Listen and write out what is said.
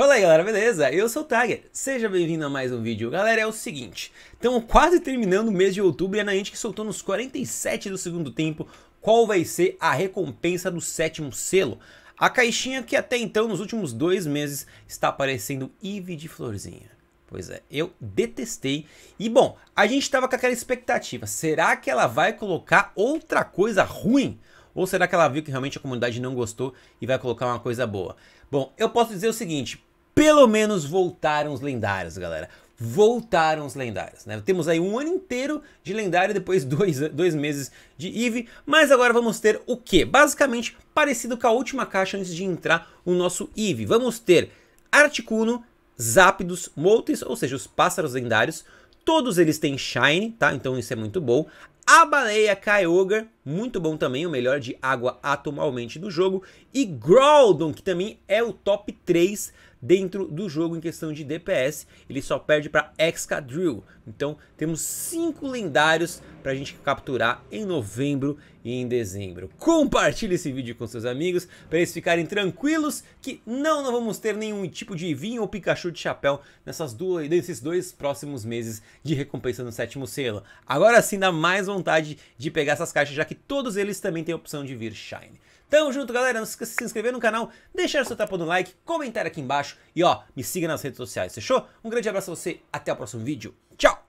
Fala aí galera, beleza? Eu sou o Tiger, seja bem-vindo a mais um vídeo. Galera, é o seguinte, estamos quase terminando o mês de outubro e é a Niantic soltou nos 47 do segundo tempo qual vai ser a recompensa do sétimo selo. A caixinha que até então, nos últimos dois meses, está aparecendo Eve de florzinha. Pois é, eu detestei. E bom, a gente estava com aquela expectativa, será que ela vai colocar outra coisa ruim? Ou será que ela viu que realmente a comunidade não gostou e vai colocar uma coisa boa? Bom, eu posso dizer o seguinte, pelo menos voltaram os lendários, galera. Voltaram os lendários, né? Temos aí um ano inteiro de lendário, depois dois, dois meses de Eve, mas agora vamos ter o que? Basicamente parecido com a última caixa antes de entrar o nosso Eve. Vamos ter Articuno, Zapdos, Moltres, ou seja, os pássaros lendários, Todos eles têm Shine, tá? Então isso é muito bom. A baleia Kyogre, muito bom também, o melhor de água atualmente do jogo. E Groudon, que também é o top 3 dentro do jogo em questão de DPS. Ele só perde para Excadrill. Então temos 5 lendários para a gente capturar em novembro e em dezembro. Compartilhe esse vídeo com seus amigos para eles ficarem tranquilos que não, não vamos ter nenhum tipo de vinho ou Pikachu de chapéu nessas duas, nesses dois próximos meses de recompensa no sétimo selo. Agora sim dá mais um vontade de pegar essas caixas, já que todos eles também têm a opção de vir Shine. Tamo junto, galera. Não se esqueça de se inscrever no canal, deixar seu tapa no like, comentar aqui embaixo e ó, me siga nas redes sociais, fechou? Um grande abraço a você, até o próximo vídeo. Tchau!